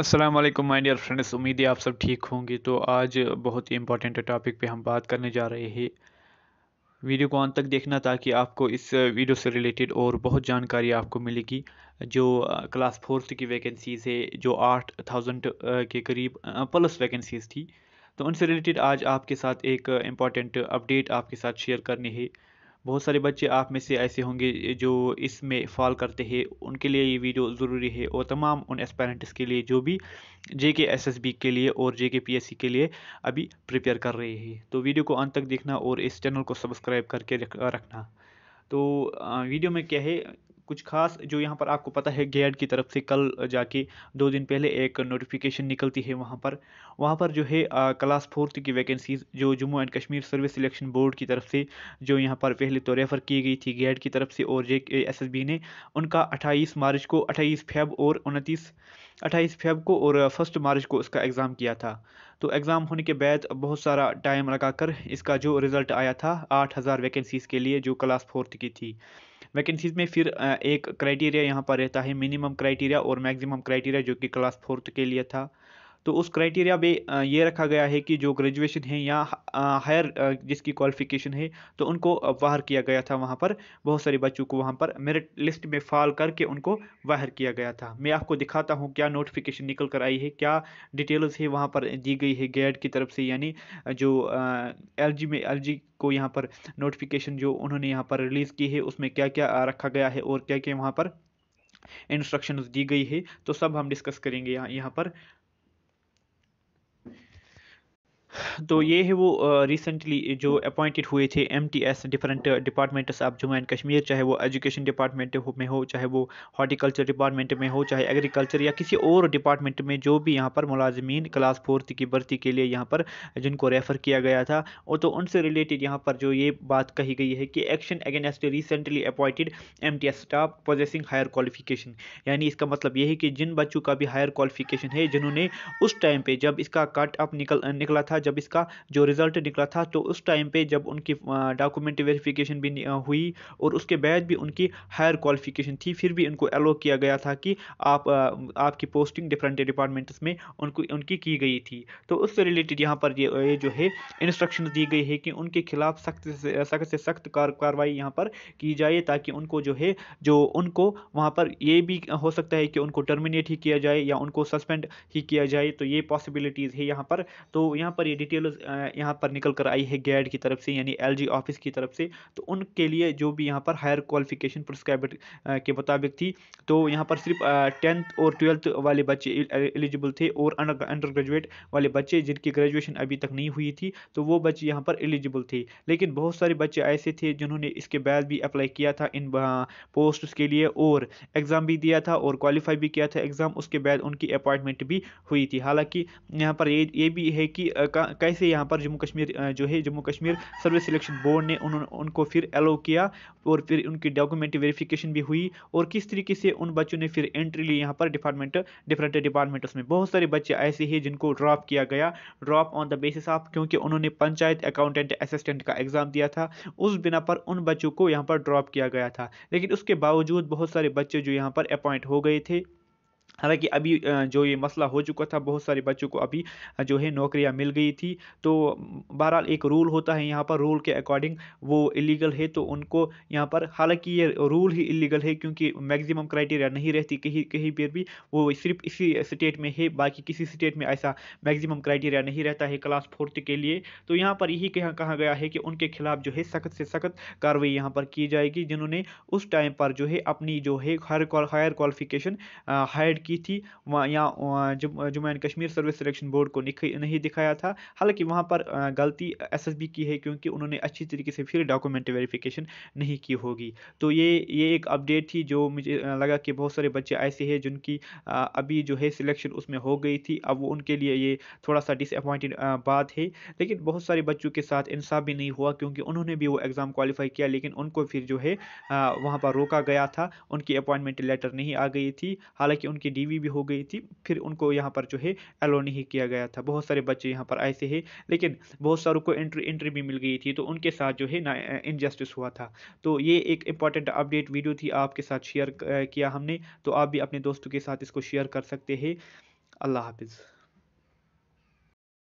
अस्सलाम वालेकुम my dear friends उम्मीद है आप सब ठीक होंगे तो आज बहुत ही इंपॉर्टेंट टॉपिक पे हम बात करने जा रहे हैं वीडियो को अंत तक देखना ताकि आपको इस वीडियो से रिलेटेड और बहुत जानकारी आपको मिलेगी जो क्लास फोर्थ की वैकेंसीज़ है जो आठ थाउजेंड के करीब प्लस वैकेंसीज़ थी तो उनसे रिलेटेड आज आपके साथ एक इम्पॉर्टेंट अपडेट आपके साथ शेयर करनी है बहुत सारे बच्चे आप में से ऐसे होंगे जो इसमें फॉल करते हैं उनके लिए ये वीडियो ज़रूरी है और तमाम उन एस्पेरेंट्स के लिए जो भी जे के एस एस बी के लिए और जे के पी एस सी के लिए अभी प्रिपेयर कर रहे हैं तो वीडियो को अंत तक देखना और इस चैनल को सब्सक्राइब करके रखना तो वीडियो में क्या है कुछ खास जो यहाँ पर आपको पता है गेड की तरफ से कल जाके दो दिन पहले एक नोटिफिकेशन निकलती है वहाँ पर वहाँ पर जो है क्लास फोर्थ की वैकेंसीज़ जो Jammu and Kashmir service selection board की तरफ से जो यहाँ पर पहले तो रेफ़र की गई थी गेड की तरफ से और जे एस ने उनका अट्ठाईस मार्च को अट्ठाईस फेब और उनतीस अट्ठाईस फेब को और फर्स्ट मार्च को उसका एग्ज़ाम किया था तो एग्ज़ाम होने के बाद बहुत सारा टाइम लगाकर इसका जो रिज़ल्ट आया था आठ हज़ार वैकेंसीज़ के लिए जो क्लास फोर्थ की थी वैकेंसीज़ में फिर एक क्राइटेरिया यहाँ पर रहता है मिनिमम क्राइटेरिया और मैक्सिमम क्राइटेरिया जो कि क्लास फोर्थ के लिए था तो उस क्राइटेरिया में ये रखा गया है कि जो ग्रेजुएशन है या हायर जिसकी क्वालिफिकेशन है तो उनको बाहर किया गया था वहाँ पर बहुत सारे बच्चों को वहाँ पर मेरिट लिस्ट में फॉल करके उनको बाहर किया गया था मैं आपको दिखाता हूँ क्या नोटिफिकेशन निकल कर आई है क्या डिटेल्स है वहाँ पर दी गई है गैड की तरफ से यानी जो एल में एल को यहाँ पर नोटिफिकेशन जो उन्होंने यहाँ पर रिलीज़ की है उसमें क्या क्या रखा गया है और क्या क्या वहाँ पर इंस्ट्रक्शंस दी गई है तो सब हम डिस्कस करेंगे यहाँ यहाँ पर तो हाँ। ये है वो रिसेंटली जो अपॉइंटेड हुए थे M T S different departments of Jammu and Kashmir चाहे वो एजुकेशन डिपार्टमेंट में हो चाहे वो हॉर्टिकल्चर डिपार्टमेंट में हो चाहे एग्रीकल्चर या किसी और डिपार्टमेंट में जो भी यहाँ पर मुलाजमीन क्लास फोर्थ की भर्ती के लिए यहाँ पर जिनको रेफ़र किया गया था और तो उनसे रिलेटेड यहाँ पर जो ये बात कही गई है कि action against recently appointed M T S staff possessing higher qualification यानी इसका मतलब ये है कि जिन बच्चों का भी हायर क्वालिफिकेशन है जिन्होंने उस टाइम पर जब इसका कट अप निकल निकला था जब इसका जो रिज़ल्ट निकला था तो उस टाइम पे जब उनकी डॉक्यूमेंट वेरिफिकेशन भी हुई और उसके बाद भी उनकी हायर क्वालिफिकेशन थी फिर भी उनको अलो किया गया था कि आप आपकी पोस्टिंग डिफरेंट डिपार्टमेंट्स में उनको उनकी की गई थी तो उससे रिलेटेड यहाँ पर ये, ये जो है इंस्ट्रक्शन दी गई है कि उनके खिलाफ सख्त से सख्त से सख्त कार्रवाई यहाँ पर की जाए ताकि उनको जो है जो उनको वहाँ पर ये भी हो सकता है कि उनको टर्मिनेट ही किया जाए या उनको सस्पेंड ही किया जाए तो ये पॉसिबिलिटीज़ है यहाँ पर तो यहाँ पर सारी डिटेल यहाँ पर निकल कर आई है गैड की तरफ से यानी एल ऑफिस की तरफ से तो उनके लिए जो भी यहाँ पर हायर क्वालिफिकेशन प्रिस्क्राइब के मुताबिक थी तो यहाँ पर सिर्फ टेंथ और ट्वेल्थ वाले बच्चे एलिजिबल थे और अंडर ग्रेजुएट वाले बच्चे जिनकी ग्रेजुएशन अभी तक नहीं हुई थी तो वो बच्चे यहाँ पर एलिजिबल थे लेकिन बहुत सारे बच्चे ऐसे थे जिन्होंने इसके बाद भी अप्लाई किया था इन पोस्ट के लिए और एग्ज़ाम भी दिया था और क्वालिफाई भी किया था एग्ज़ाम उसके बाद उनकी अपॉइंटमेंट भी हुई थी हालांकि यहाँ पर ये ये भी है कि कैसे यहाँ पर जम्मू कश्मीर जो है Jammu Kashmir service selection board ने उन, उनको फिर अलाउ किया और फिर उनकी डॉक्यूमेंट वेरिफिकेशन भी हुई और किस तरीके से उन बच्चों ने फिर एंट्री ली यहाँ पर डिपार्टमेंट डिफरेंट डिपार्टमेंट्स में बहुत सारे बच्चे ऐसे ही जिनको ड्रॉप किया गया drop on the basis of क्योंकि उन्होंने पंचायत अकाउंटेंट असिस्टेंट का एग्ज़ाम दिया था उस बिना पर उन बच्चों को यहाँ पर ड्रॉप किया गया था लेकिन उसके बावजूद बहुत सारे बच्चे जो यहाँ पर अपॉइंट हो गए थे हालांकि अभी जो ये मसला हो चुका था बहुत सारे बच्चों को अभी जो है नौकरियां मिल गई थी तो बहरहाल एक रूल होता है यहाँ पर रूल के अकॉर्डिंग वो इलीगल है तो उनको यहाँ पर हालांकि ये रूल ही इलीगल है क्योंकि मैक्सिमम क्राइटेरिया नहीं रहती कहीं कहीं पर भी वो सिर्फ इसी स्टेट में है बाकी किसी स्टेट में ऐसा मैक्सिमम क्राइटेरिया नहीं रहता है क्लास फोर्थ के लिए तो यहाँ पर यही कहा, कहा गया है कि उनके खिलाफ जो है सख्त से सख्त कार्रवाई यहाँ पर की जाएगी जिन्होंने उस टाइम पर जो है अपनी जो है हायर क्वालिफिकेशन हायर की थी या Jammu and Kashmir service selection board को नहीं दिखाया था हालांकि वहाँ पर गलती एस की है क्योंकि उन्होंने अच्छी तरीके से फिर डॉक्यूमेंट वेरिफिकेशन नहीं की होगी तो ये ये एक अपडेट थी जो मुझे लगा कि बहुत सारे बच्चे ऐसे हैं जिनकी अभी जो है सिलेक्शन उसमें हो गई थी अब वो उनके लिए ये थोड़ा सा डिसअपॉइंटेड बात है लेकिन बहुत सारे बच्चों के साथ इंसाफ भी नहीं हुआ क्योंकि उन्होंने भी वो एग्ज़ाम क्वालिफाई किया लेकिन उनको फिर जो है वहाँ पर रोका गया था उनकी अपॉइंटमेंट लेटर नहीं आ गई थी हालांकि उनकी डीवी भी हो गई थी फिर उनको यहाँ पर जो है एलो नहीं किया गया था बहुत सारे बच्चे यहाँ पर ऐसे हैं लेकिन बहुत सारों को एंट्री एंट्री भी मिल गई थी तो उनके साथ जो है ना इनजस्टिस हुआ था तो ये एक इंपॉर्टेंट अपडेट वीडियो थी आपके साथ शेयर किया हमने तो आप भी अपने दोस्तों के साथ इसको शेयर कर सकते हैं अल्लाह हाफिज़